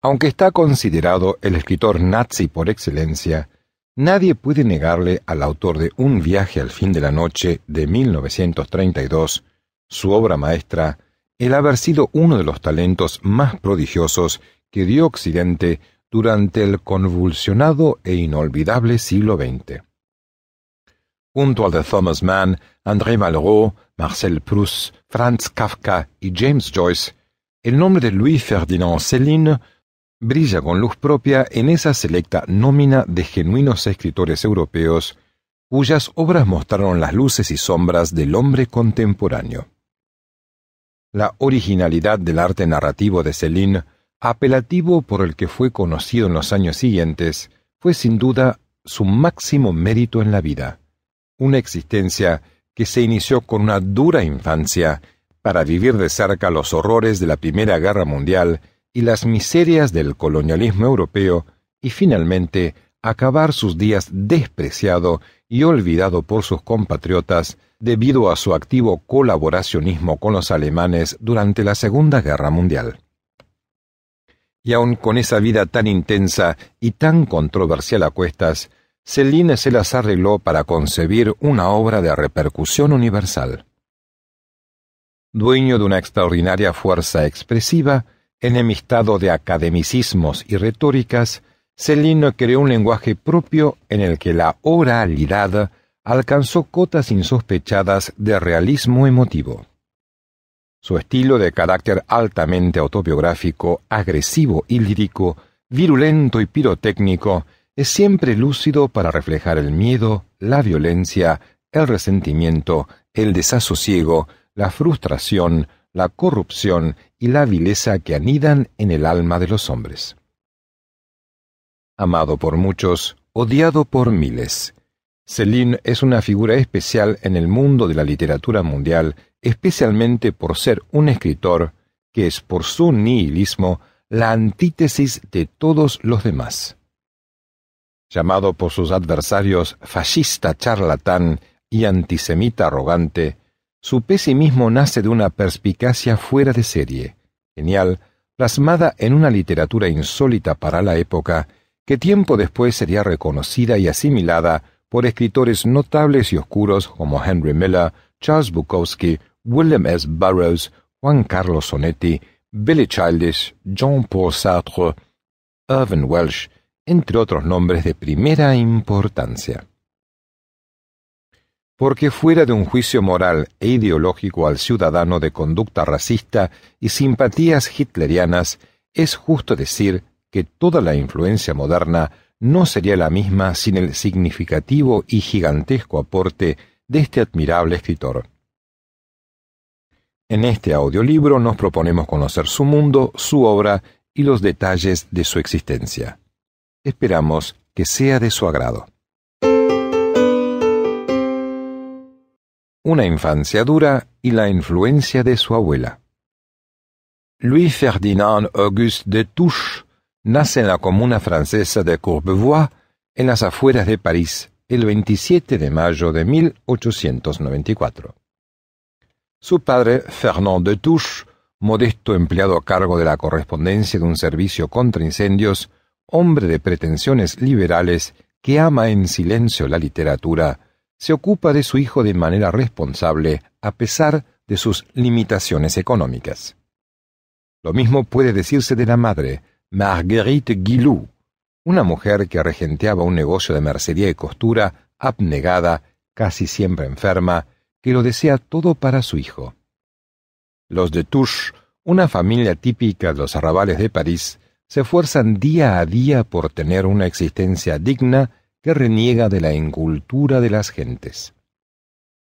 Aunque está considerado el escritor nazi por excelencia, nadie puede negarle al autor de Un viaje al fin de la noche de 1932, su obra maestra, el haber sido uno de los talentos más prodigiosos que dio Occidente durante el convulsionado e inolvidable siglo XX. Junto al de Thomas Mann, André Malraux, Marcel Proust, Franz Kafka y James Joyce, el nombre de Louis Ferdinand Céline brilla con luz propia en esa selecta nómina de genuinos escritores europeos cuyas obras mostraron las luces y sombras del hombre contemporáneo. La originalidad del arte narrativo de Céline, apelativo por el que fue conocido en los años siguientes, fue sin duda su máximo mérito en la vida, una existencia que se inició con una dura infancia para vivir de cerca los horrores de la Primera Guerra Mundial y las miserias del colonialismo europeo y finalmente acabar sus días despreciado y olvidado por sus compatriotas debido a su activo colaboracionismo con los alemanes durante la Segunda Guerra Mundial. Y aun con esa vida tan intensa y tan controversial a cuestas, Celine se las arregló para concebir una obra de repercusión universal. Dueño de una extraordinaria fuerza expresiva, Enemistado de academicismos y retóricas, Celino creó un lenguaje propio en el que la oralidad alcanzó cotas insospechadas de realismo emotivo. Su estilo de carácter altamente autobiográfico, agresivo y lírico, virulento y pirotécnico, es siempre lúcido para reflejar el miedo, la violencia, el resentimiento, el desasosiego, la frustración, la corrupción y la vileza que anidan en el alma de los hombres. Amado por muchos, odiado por miles, Céline es una figura especial en el mundo de la literatura mundial, especialmente por ser un escritor que es por su nihilismo la antítesis de todos los demás. Llamado por sus adversarios fascista charlatán y antisemita arrogante, su pesimismo nace de una perspicacia fuera de serie, genial, plasmada en una literatura insólita para la época, que tiempo después sería reconocida y asimilada por escritores notables y oscuros como Henry Miller, Charles Bukowski, William S. Burroughs, Juan Carlos Sonetti, Billy Childish, Jean-Paul Sartre, Irvin Welsh, entre otros nombres de primera importancia porque fuera de un juicio moral e ideológico al ciudadano de conducta racista y simpatías hitlerianas, es justo decir que toda la influencia moderna no sería la misma sin el significativo y gigantesco aporte de este admirable escritor. En este audiolibro nos proponemos conocer su mundo, su obra y los detalles de su existencia. Esperamos que sea de su agrado. una infancia dura y la influencia de su abuela. Louis Ferdinand Auguste de Touche nace en la comuna francesa de Courbevoie, en las afueras de París, el 27 de mayo de 1894. Su padre, Fernand de Touche, modesto empleado a cargo de la correspondencia de un servicio contra incendios, hombre de pretensiones liberales que ama en silencio la literatura, se ocupa de su hijo de manera responsable a pesar de sus limitaciones económicas. Lo mismo puede decirse de la madre, Marguerite Guillou, una mujer que regenteaba un negocio de mercería y costura abnegada, casi siempre enferma, que lo desea todo para su hijo. Los de Touche, una familia típica de los arrabales de París, se esfuerzan día a día por tener una existencia digna que reniega de la encultura de las gentes.